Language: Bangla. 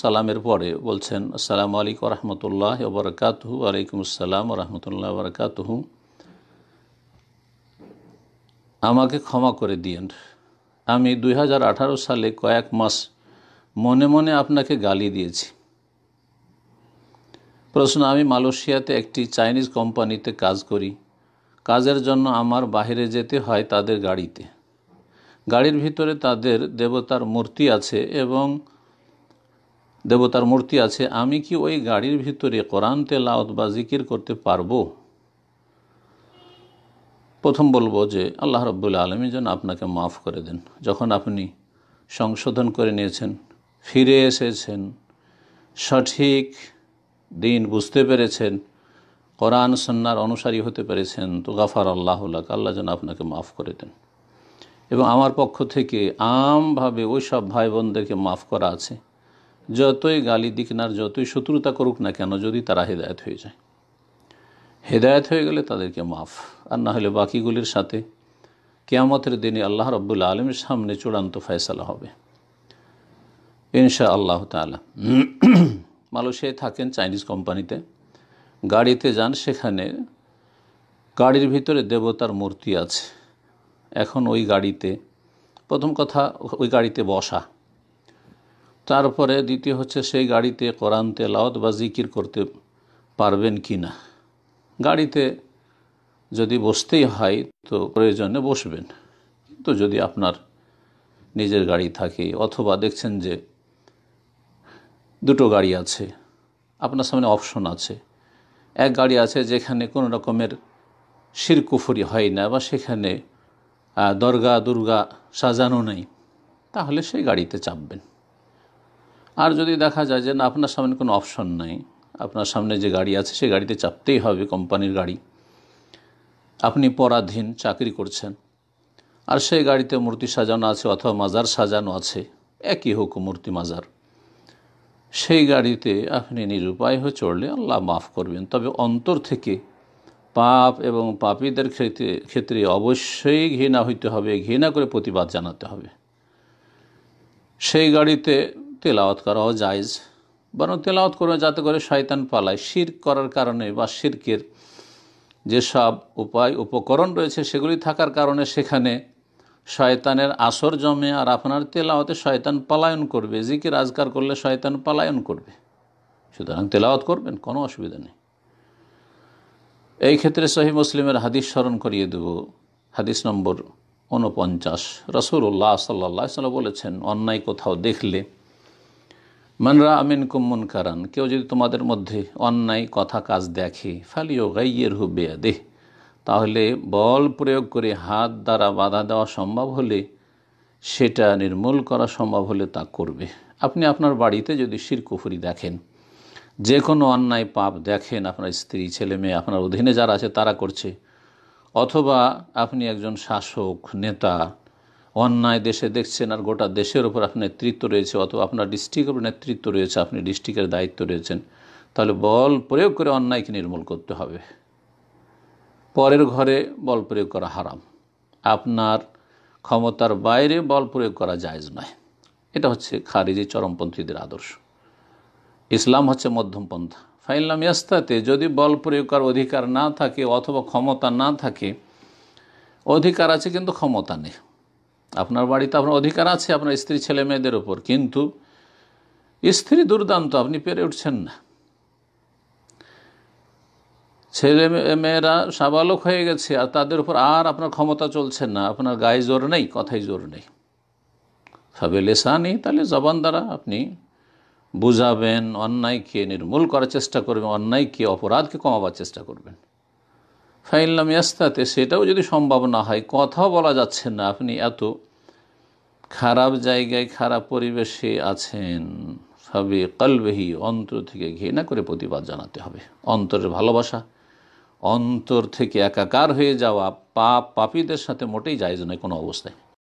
সালামের পরে বলছেন আসসালামু আলাইকুম রহমতুল্লাহ ওবরাকাতহু ওয়ালাইকুম আসসালাম রহমতুল্লাহ বরকাতহু আমাকে ক্ষমা করে দিয়েন আমি দুই সালে কয়েক মাস মনে মনে আপনাকে গালি দিয়েছি প্রশ্ন আমি মালয়েশিয়াতে একটি চাইনিজ কোম্পানিতে কাজ করি কাজের জন্য আমার বাহিরে যেতে হয় তাদের গাড়িতে গাড়ির ভিতরে তাদের দেবতার মূর্তি আছে এবং দেবতার মূর্তি আছে আমি কি ওই গাড়ির ভিতরে কোরআন তেলাওত বা জিকির করতে পারবো প্রথম বলবো যে আল্লাহ রব্বুল আলমী যেন আপনাকে মাফ করে দেন যখন আপনি সংশোধন করে নিয়েছেন ফিরে এসেছেন সঠিক দিন বুঝতে পেরেছেন কোরআন সন্ন্যার অনুসারী হতে পেরেছেন তো গাফার আল্লাহ আল্লাহ যেন আপনাকে মাফ করে দেন এবং আমার পক্ষ থেকে আমভাবে ওই সব ভাই বোনদেরকে মাফ করা আছে যতই গালি দিক না যতই শত্রুতা করুক না কেন যদি তারা হেদায়ত হয়ে যায় হেদায়ত হয়ে গেলে তাদেরকে মাফ আর না হলে বাকিগুলির সাথে কেয়ামতের দিনে আল্লাহ রব্বুল আলমের সামনে চূড়ান্ত ফয়সালা হবে ইনশা আল্লাহ তালা মালয়েশিয়ায় থাকেন চাইনিজ কোম্পানিতে গাড়িতে যান সেখানে গাড়ির ভিতরে দেবতার মূর্তি আছে এখন ওই গাড়িতে প্রথম কথা ওই গাড়িতে বসা তারপরে দ্বিতীয় হচ্ছে সেই গাড়িতে কোরআন তেলাওত বা জিকির করতে পারবেন কি না গাড়িতে যদি বসতেই হয় তো প্রয়োজনে বসবেন তো যদি আপনার নিজের গাড়ি থাকে অথবা দেখছেন যে দুটো গাড়ি আছে আপনার সামনে অপশন আছে এক গাড়ি আছে যেখানে কোনো রকমের শিরকুফুরি হয় না বা সেখানে দরগা দুর্গা সাজানো নেই তাহলে সেই গাড়িতে চাপবেন আর যদি দেখা যায় যে না আপনার সামনে কোনো অপশন নেই আপনার সামনে যে গাড়ি আছে সেই গাড়িতে চাপতেই হবে কোম্পানির গাড়ি আপনি পরাধীন চাকরি করছেন আর সেই গাড়িতে মূর্তি সাজানো আছে অথবা মাজার সাজানো আছে একই হোক মূর্তি মাজার সেই গাড়িতে আপনি নিরুপায় হয়ে চড়লে আল্লাহ মাফ করবেন তবে অন্তর থেকে পাপ এবং পাপীদের ক্ষেত্রে ক্ষেত্রে অবশ্যই ঘৃণা হইতে হবে ঘৃণা করে প্রতিবাদ জানাতে হবে সেই গাড়িতে তেলাওয়াত করাও জায়জ বরং তেলাওয়াত করবে যাতে করে শয়তান পালায় শির করার কারণে বা শিরকের যেসব উপায় উপকরণ রয়েছে সেগুলি থাকার কারণে সেখানে শয়তানের আসর জমে আর আপনার তেলাওয়াতে শয়তান পালায়ন করবে জিকির আজকার করলে শয়তান পালায়ন করবে সুতরাং তেলাওয়াত করবেন কোনো অসুবিধা নেই এই ক্ষেত্রে সহি মুসলিমের হাদিস স্মরণ করিয়ে দেব হাদিস নম্বর ঊনপঞ্চাশ রসুল্লাহ সাল্লা সাল্লাম বলেছেন অন্যায় কোথাও দেখলে মানরা আমিন কুম্মন কারান কেউ যদি তোমাদের মধ্যে অন্যায় কথা কাজ দেখে ফালিও গাইয়ের বেয়া দেহ তাহলে বল প্রয়োগ করে হাত দ্বারা বাধা দেওয়া সম্ভব হলে সেটা নির্মূল করা সম্ভব হলে তা করবে আপনি আপনার বাড়িতে যদি শিরকুফুরি দেখেন যে কোনো অন্যায় পাপ দেখেন আপনার স্ত্রী ছেলে মেয়ে আপনার অধীনে যারা আছে তারা করছে অথবা আপনি একজন শাসক নেতা অন্যায় দেশে দেখছেন আর গোটা দেশের ওপর আপনার নেতৃত্ব রয়েছে অথবা আপনার ডিস্ট্রিক্টের উপর নেতৃত্ব রয়েছে আপনি ডিস্ট্রিক্টের দায়িত্ব রয়েছেন তাহলে বল প্রয়োগ করে অন্যায়কে নির্মূল করতে হবে পরের ঘরে বল প্রয়োগ করা হারাম আপনার ক্ষমতার বাইরে বল প্রয়োগ করা জায়জ নয় এটা হচ্ছে খারিজি চরমপন্থীদের আদর্শ ইসলাম হচ্ছে মধ্যমপন্থা ফাইনলাম ইয়াস্তাতে যদি বল প্রয়োগ করার অধিকার না থাকে অথবা ক্ষমতা না থাকে অধিকার আছে কিন্তু ক্ষমতা নেই আপনার বাড়িতে আপনার অধিকার আছে আপনার স্ত্রী ছেলে মেয়েদের ওপর কিন্তু স্ত্রী দুর্দান্ত আপনি পেরে উঠছেন না ছেলে মেয়েরা সাবালক হয়ে গেছে আর তাদের উপর আর আপনার ক্ষমতা চলছে না আপনার গায়ে জোর নেই কথায় জোর নেই লেসা নেই তাহলে জবান দ্বারা আপনি বুঝাবেন অন্যায়কে নির্মূল করার চেষ্টা করবেন অন্যায়কে অপরাধকে কমাবার চেষ্টা করবেন ফাইনলাম ইয়াস্তাতে সেটাও যদি সম্ভব না হয় কথা বলা যাচ্ছে না আপনি এত খারাপ জায়গায় খারাপ পরিবেশে আছেন সবে কলবেহি অন্তর থেকে ঘৃণা করে প্রতিবাদ জানাতে হবে অন্তরের ভালোবাসা অন্তর থেকে একাকার হয়ে যাওয়া পাপ পাপীদের সাথে মোটেই যায় না কোনো অবস্থায়